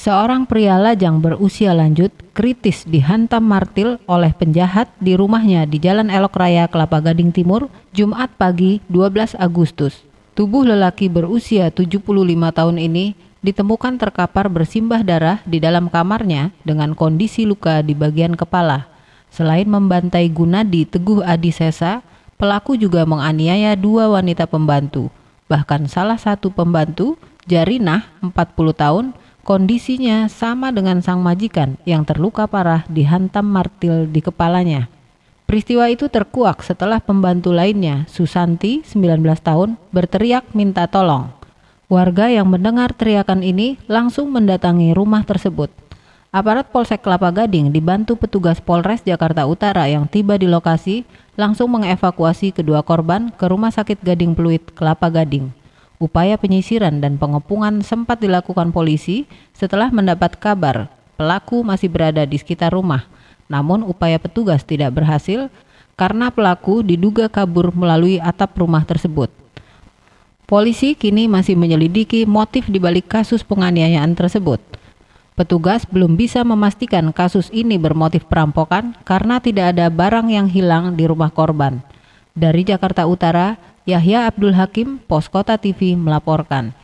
Seorang pria lajang berusia lanjut kritis dihantam martil oleh penjahat di rumahnya di Jalan Elok Raya, Kelapa Gading Timur, Jumat pagi 12 Agustus. Tubuh lelaki berusia 75 tahun ini ditemukan terkapar bersimbah darah di dalam kamarnya dengan kondisi luka di bagian kepala. Selain membantai Gunadi Teguh Adi Sesa, pelaku juga menganiaya dua wanita pembantu. Bahkan salah satu pembantu, Jarinah, 40 tahun, Kondisinya sama dengan sang majikan yang terluka parah dihantam martil di kepalanya. Peristiwa itu terkuak setelah pembantu lainnya, Susanti, 19 tahun, berteriak minta tolong. Warga yang mendengar teriakan ini langsung mendatangi rumah tersebut. Aparat Polsek Kelapa Gading dibantu petugas Polres Jakarta Utara yang tiba di lokasi langsung mengevakuasi kedua korban ke Rumah Sakit Gading Pluit, Kelapa Gading. Upaya penyisiran dan pengepungan sempat dilakukan polisi setelah mendapat kabar pelaku masih berada di sekitar rumah. Namun upaya petugas tidak berhasil karena pelaku diduga kabur melalui atap rumah tersebut. Polisi kini masih menyelidiki motif dibalik kasus penganiayaan tersebut. Petugas belum bisa memastikan kasus ini bermotif perampokan karena tidak ada barang yang hilang di rumah korban. Dari Jakarta Utara, Yahya Abdul Hakim, Poskota TV melaporkan.